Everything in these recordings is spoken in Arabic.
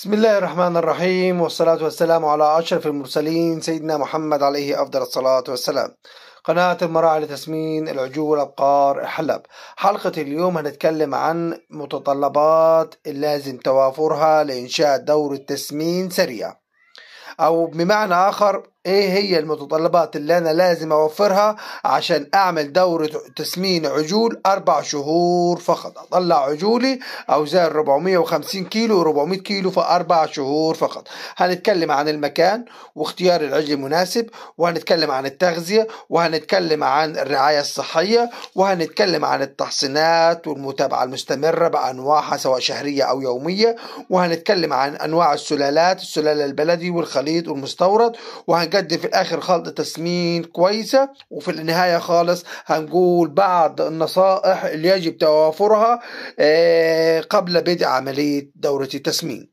بسم الله الرحمن الرحيم والصلاة والسلام على أشرف المرسلين سيدنا محمد عليه أفضل الصلاة والسلام قناة المراعي لتسمين العجول أبقار حلب حلقة اليوم هنتكلم عن متطلبات لازم توافرها لإنشاء دور التسمين سريع أو بمعنى آخر ايه هي المتطلبات اللي انا لازم اوفرها عشان اعمل دورة تسمين عجول اربع شهور فقط اطلع عجولي اوزان 450 كيلو و400 كيلو في اربع شهور فقط هنتكلم عن المكان واختيار العجل المناسب وهنتكلم عن التغذية وهنتكلم عن الرعاية الصحية وهنتكلم عن التحصينات والمتابعة المستمرة بانواعها سواء شهرية او يومية وهنتكلم عن انواع السلالات السلالة البلدي والخليط والمستورد وهن هنجدد في الاخر خلطة تسمين كويسة وفي النهاية خالص هنقول بعض النصائح اللي يجب توافرها آه، قبل بدء عملية دورة التسمين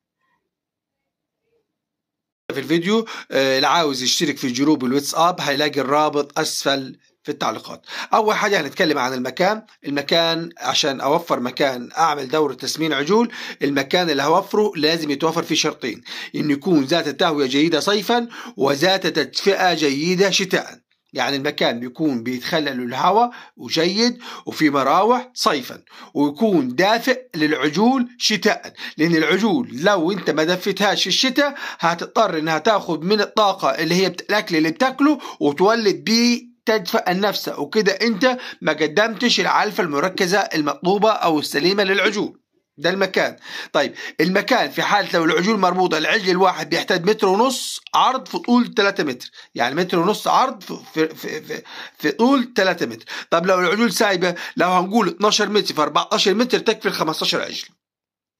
في الفيديو آه، اللي عاوز يشترك في جروب الواتساب هيلاقي الرابط اسفل في التعليقات اول حاجه هنتكلم عن المكان المكان عشان اوفر مكان اعمل دوره تسمين عجول المكان اللي هوفره لازم يتوفر فيه شرطين ان يكون ذات تهويه جيده صيفا وذات تدفئه جيده شتاء يعني المكان بيكون بيتخلل الهواء وجيد وفي مراوح صيفا ويكون دافئ للعجول شتاء لان العجول لو انت ما دفيتهاش في الشتاء هتضطر انها تاخد من الطاقه اللي هي الاكل اللي بتاكله وتولد بيه تدفئ النفس وكده انت ما قدمتش العلفة المركزة المطلوبة او السليمة للعجول ده المكان طيب المكان في حالة لو العجول مربوطة العجل الواحد بيحتاج متر ونص عرض في طول 3 متر يعني متر ونص عرض في, في, في, في طول 3 متر طب لو العجول سايبة لو هنقول 12 متر في 14 متر تكفي 15 عجل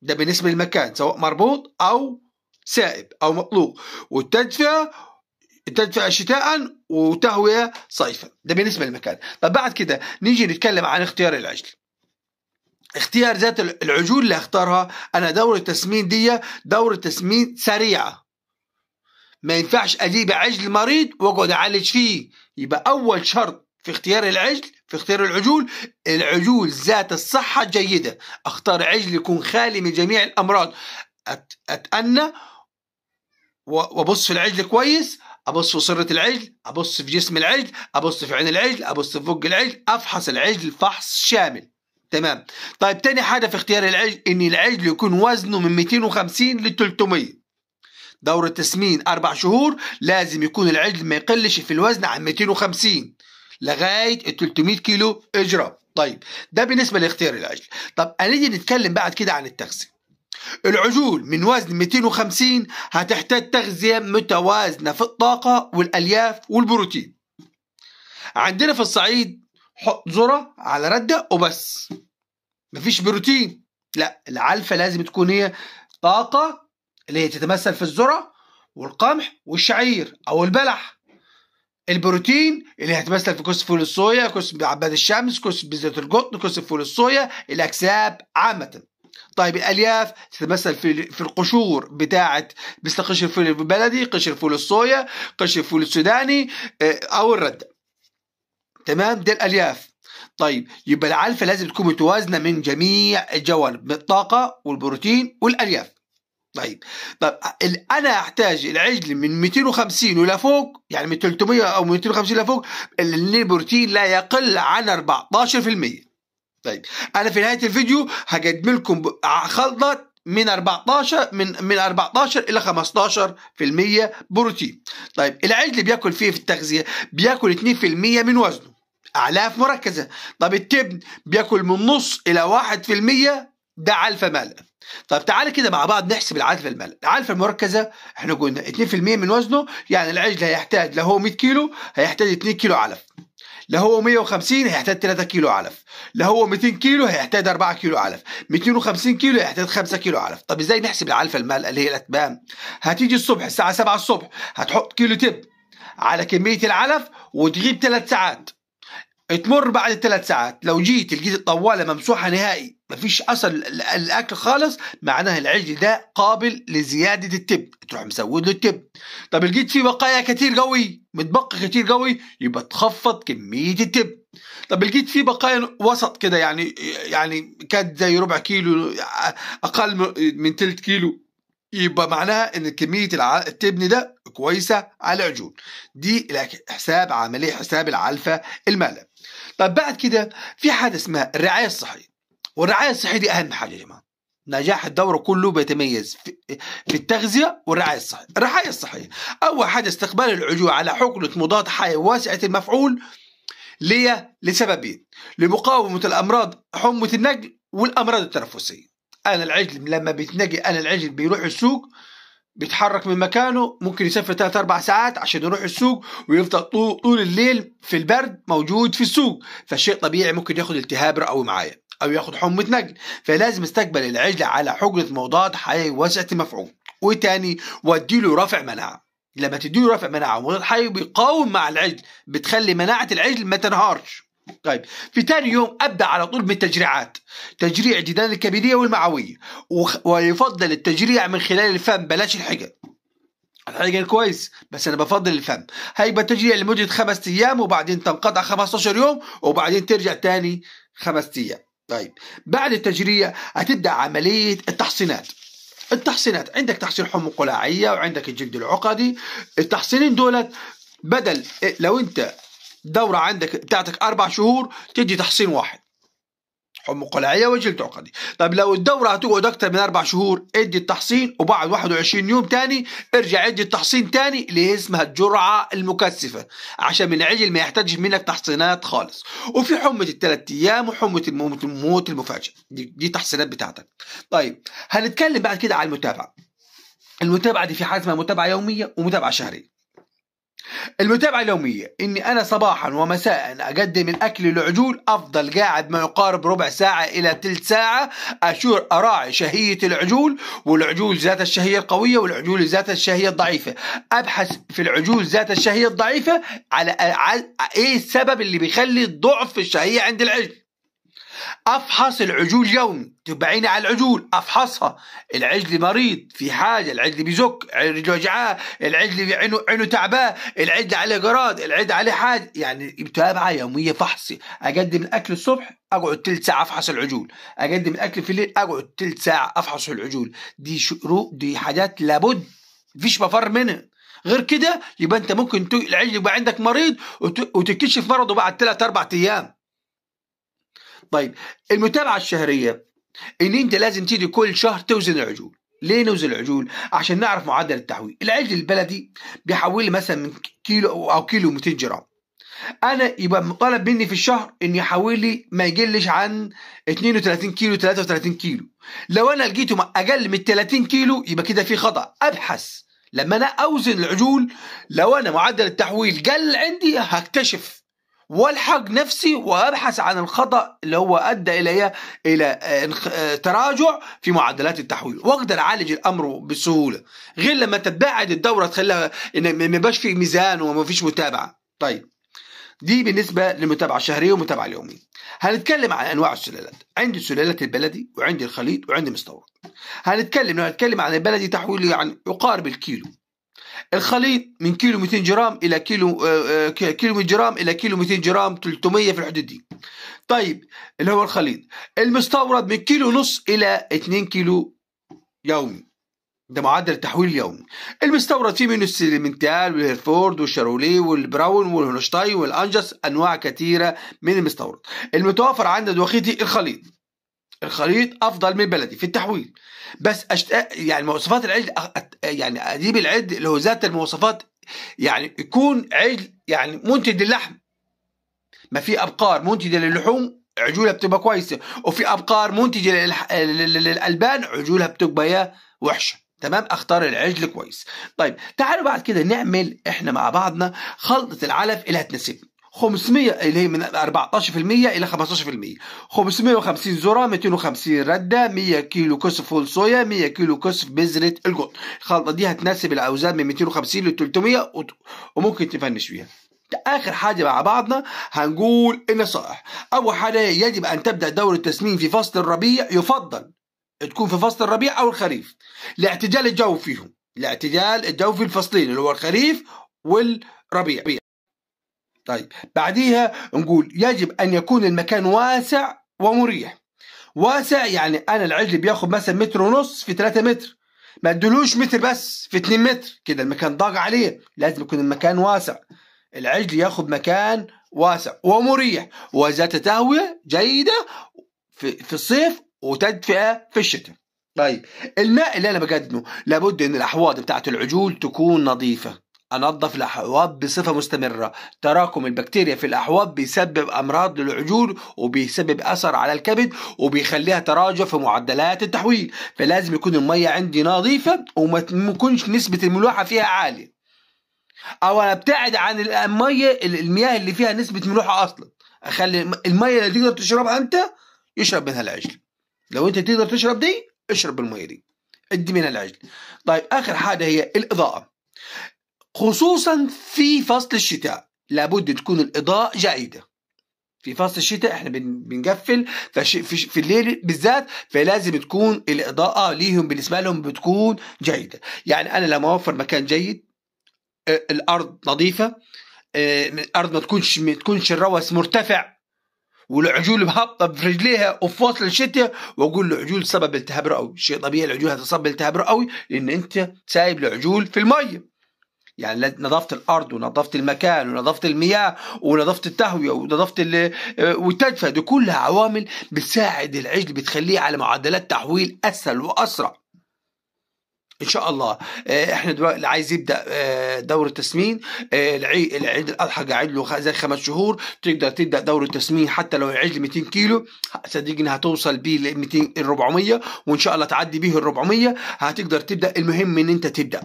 ده بالنسبة للمكان سواء مربوط أو سائب أو مطلوب والتدفئة تدفئه شتاء وتهويه صيفا ده بالنسبه للمكان طب بعد كده نيجي نتكلم عن اختيار العجل اختيار ذات العجول اللي اختارها انا دوره تسمين دي دوره تسمين سريعه ما ينفعش اجيب عجل مريض واقعد اعالج فيه يبقى اول شرط في اختيار العجل في اختيار العجول العجول ذات الصحة الجيدة اختار عجل يكون خالي من جميع الامراض اتأنى وابص في العجل كويس ابص في صره العجل ابص في جسم العجل ابص في عين العجل ابص في فج العجل افحص العجل فحص شامل تمام طيب تاني حاجه في اختيار العجل ان العجل يكون وزنه من 250 ل 300 دورة تسمين أربع شهور لازم يكون العجل ما يقلش في الوزن عن 250 لغاية 300 كيلو إجرام طيب ده بالنسبة لاختيار العجل طب هنيجي نتكلم بعد كده عن التغذية العجول من وزن 250 هتحتاج تغذية متوازنة في الطاقة والألياف والبروتين عندنا في الصعيد حط ذرة على ردة وبس مفيش بروتين لا العلفة لازم تكون هي طاقة اللي هي تتمثل في الذرة والقمح والشعير أو البلح البروتين اللي هيتمثل في كوس فول الصويا كوس عباد الشمس كوس بذرة القطن كوس فول الصويا الأكساب عامةً طيب الالياف تتمثل في في القشور بتاعه مثل قشر الفول البلدي قشر فول الصويا قشر الفول السوداني آه، او الرد تمام دي الالياف طيب يبقى العلفه لازم تكون متوازنه من جميع الجوانب الطاقه والبروتين والالياف طيب طب انا احتاج العجل من 250 ولا فوق يعني من 300 او 250 لفوق البروتين لا يقل عن 14% طيب انا في نهايه الفيديو هقدم لكم خلطه من 14 من من 14 الى 15% بروتين طيب العجل بياكل فيه في التغذيه بياكل 2% من وزنه اعلاف مركزه طب التبن بياكل من نص الى 1% ده علفه مالئه طب تعالى كده مع بعض نحسب العلفه المالئه العلفه المركزه احنا قلنا 2% من وزنه يعني العجل هيحتاج لو هو 100 كيلو هيحتاج 2 كيلو علف لا هو 150 هيحتاج 3 كيلو علف لا هو 200 كيلو هيحتاج 4 كيلو علف 250 كيلو هيحتاج 5 كيلو علف طب ازاي نحسب العلفه المال اللي هي الاتمام هتيجي الصبح الساعه 7 الصبح هتحط كيلو تب على كميه العلف وتغيب 3 ساعات تمر بعد الثلاث ساعات لو جيت لقيت الطواله ممسوحه نهائي مفيش اثر الاكل خالص معناها العجل ده قابل لزياده التب تروح مسود له التب طب لقيت فيه بقايا كتير قوي متبقي كتير قوي يبقى تخفض كميه التب طب لقيت فيه بقايا وسط كده يعني يعني كاد زي ربع كيلو اقل من ثلث كيلو يبقى معناها ان كميه التبن ده كويسه على العجول دي حساب عمليه حساب العلفه المالة طب بعد كده في حاجه اسمها الرعايه الصحيه والرعايه الصحيه دي اهم حاجه يا جماعه نجاح الدورة كله بيتميز في التغذية والرعاية الصحية الرعاية الصحية أول حاجة استقبال العجوع على حقنة مضاد حي واسعة المفعول ليا لسببين لمقاومة الأمراض حمة النقل والأمراض التنفسية أنا العجل لما بيتنقل أنا العجل بيروح السوق بيتحرك من مكانه ممكن يسافر ثلاث أربع ساعات عشان يروح السوق ويفضل طول الليل في البرد موجود في السوق فشيء طبيعي ممكن ياخد التهاب رئوي معايا أو ياخد حمة نجل فلازم استقبل العجل على حجرة مضاد حي واسعة المفعول وتاني واديله رفع مناعة لما تديله رفع مناعة ومضاد حي بيقاوم مع العجل بتخلي مناعة العجل ما تنهارش طيب في تاني يوم ابدا على طول بالتجريعات تجريع الديدان الكبديه والمعويه ويفضل التجريع من خلال الفم بلاش الحجر الحجر كويس بس انا بفضل الفم هيبقى تجريع لمده خمس ايام وبعدين تنقطع 15 يوم وبعدين ترجع تاني خمس ايام طيب بعد التجريع هتبدا عمليه التحصينات التحصينات عندك تحصين حمى قلاعيه وعندك الجلد العقدي التحصينين دولت بدل لو انت دوره عندك بتاعتك اربع شهور تدي تحصين واحد حمى قلعية وجلد عقدي طيب لو الدوره هتقعد أكثر من اربع شهور ادي التحصين وبعد 21 يوم تاني ارجع ادي التحصين تاني اللي هي اسمها الجرعه المكثفه عشان من العجل ما يحتاجش منك تحصينات خالص وفي حمى الثلاث ايام وحمى الموت, الموت المفاجئ دي, دي تحصينات بتاعتك طيب هنتكلم بعد كده على المتابعه المتابعه دي في حاجه اسمها متابعه يوميه ومتابعه شهريه المتابعة اليومية إني أنا صباحا ومساء أقدم الأكل لعجول أفضل قاعد ما يقارب ربع ساعة إلى تلت ساعة أشور أراعي شهية العجول والعجول ذات الشهية القوية والعجول ذات الشهية الضعيفة أبحث في العجول ذات الشهية الضعيفة على, على إيه السبب اللي بيخلي ضعف الشهية عند العجل افحص العجول يومي تبعين على العجول افحصها العجل مريض في حاجه العجل بيزك العجل وجعاه العجل عينه عينه تعباه العجل عليه جراد العجل عليه حاجه يعني متابعه يوميه فحصي اقدم الاكل الصبح اقعد ثلث ساعه افحص العجول اقدم الاكل في الليل اقعد ثلث ساعه افحص العجول دي شروط دي حاجات لابد مفيش مفر منها غير كده يبقى انت ممكن العجل يبقى عندك مريض وتكتشف مرضه بعد ثلاث اربع ايام طيب المتابعه الشهريه ان انت لازم تيجي كل شهر توزن العجول ليه نوزن العجول عشان نعرف معدل التحويل العجل البلدي بيحول لي مثلا من كيلو او كيلو 200 جرام انا يبقى مطالب مني في الشهر ان يحول لي ما يقلش عن 32 كيلو 33 كيلو لو انا لقيته اقل من 30 كيلو يبقى كده في خطا ابحث لما انا اوزن العجول لو انا معدل التحويل قل عندي هكتشف والحق نفسي وابحث عن الخطا اللي هو ادى الي الى آه، آه، تراجع في معدلات التحويل واقدر اعالج الامر بسهوله غير لما تبعد الدوره تخليها ما يبقاش في ميزان وما فيش متابعه طيب دي بالنسبه للمتابعه الشهريه والمتابعه اليوميه هنتكلم عن انواع السلالات عندي السلالات البلدي وعندي الخليط وعندي مستورد هنتكلم هنتكلم عن البلدي تحويل يعني يقارب الكيلو الخليط من كيلو 200 جرام الى كيلو آه، آه، كيلو 100 جرام الى كيلو 200 جرام 300 في الحدود دي طيب اللي هو الخليط المستورد من كيلو ونص الى 2 كيلو يومي ده معدل التحويل اليومي المستورد فيه منه السيلمنتال والهيرفورد والشارولي والبراون والهونشتاي والانجس انواع كثيره من المستورد المتوفر عند دوخيتي الخليط الخليط افضل من البلدي في التحويل بس أشت... يعني مواصفات العجل يعني اجيب العد اللي هو ذات المواصفات يعني يكون عجل يعني منتج للحم ما في ابقار منتجه للحوم عجولها بتبقى كويسه وفي ابقار منتجه للالبان عجولها بتبقى يا وحشه تمام اختار العجل كويس طيب تعالوا بعد كده نعمل احنا مع بعضنا خلطه العلف اللي هتناسبنا 500 اللي هي من 14% الى 15% 550 ذره 250 رده 100 كيلو كسف فول صويا 100 كيلو كسف بذره الجبن الخلطه دي هتناسب الاوزان من 250 ل 300 وممكن تفنش بيها اخر حاجه مع بعضنا هنقول النصائح اول حاجه يجب ان تبدا دوره التسمين في فصل الربيع يفضل تكون في فصل الربيع او الخريف لاعتدال الجو فيهم لاعتدال الجو في الفصلين اللي هو الخريف والربيع طيب بعديها نقول يجب أن يكون المكان واسع ومريح واسع يعني أنا العجل بياخد مثلا متر ونص في 3 متر ما ادلوش متر بس في 2 متر كده المكان ضاق عليه لازم يكون المكان واسع العجل ياخد مكان واسع ومريح وذات تهوية جيدة في, في الصيف وتدفئة في الشتاء طيب الماء اللي أنا بقدمه لابد أن الأحواض بتاعت العجول تكون نظيفة أنظف الأحواض بصفة مستمرة تراكم البكتيريا في الأحواض بيسبب أمراض للعجول وبيسبب أثر على الكبد وبيخليها تراجع في معدلات التحويل فلازم يكون المية عندي نظيفة وما تكونش نسبة الملوحة فيها عالية أو أنا أبتعد عن المية المياه اللي فيها نسبة ملوحة أصلا أخلي المية اللي تقدر تشربها أنت يشرب منها العجل لو أنت تقدر تشرب دي اشرب المية دي ادي منها العجل طيب آخر حاجة هي الإضاءة خصوصا في فصل الشتاء لابد تكون الإضاءة جيدة في فصل الشتاء احنا بنقفل في, في الليل بالذات فلازم تكون الإضاءة ليهم بالنسبة لهم بتكون جيدة يعني أنا لما أوفر مكان جيد الأرض نظيفة الأرض ما تكونش ما تكونش الروس مرتفع والعجول مهبطه في رجليها وفي فصل الشتاء واقول له عجول سبب التهاب رئوي، شيء طبيعي العجول هتصاب التهاب رئوي لان انت سايب العجول في الميه. يعني نظافه الارض ونظافه المكان ونظافه المياه ونظافه التهويه ونظافه آه، والتدفئه دي كلها عوامل بتساعد العجل بتخليه على معدلات تحويل اسهل واسرع ان شاء الله آه، احنا دلوقتي عايز يبدا آه، دوره تسمين العيد الاضحى قاعد له زي خمس شهور تقدر تبدا دوره تسمين حتى لو العجل 200 كيلو صدقني هتوصل بيه ل 200 ال 400 وان شاء الله تعدي بيه ال 400 هتقدر تبدا المهم ان انت تبدا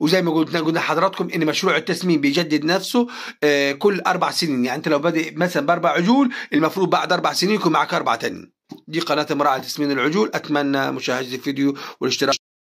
وزي ما قلنا قلنا لحضراتكم ان مشروع التسميم بيجدد نفسه آه، كل اربع سنين يعني انت لو بادئ مثلا باربع عجول المفروض بعد اربع سنين يكون معك اربعه تانيين دي قناه مراعاه تسمين العجول اتمنى مشاهده الفيديو والاشتراك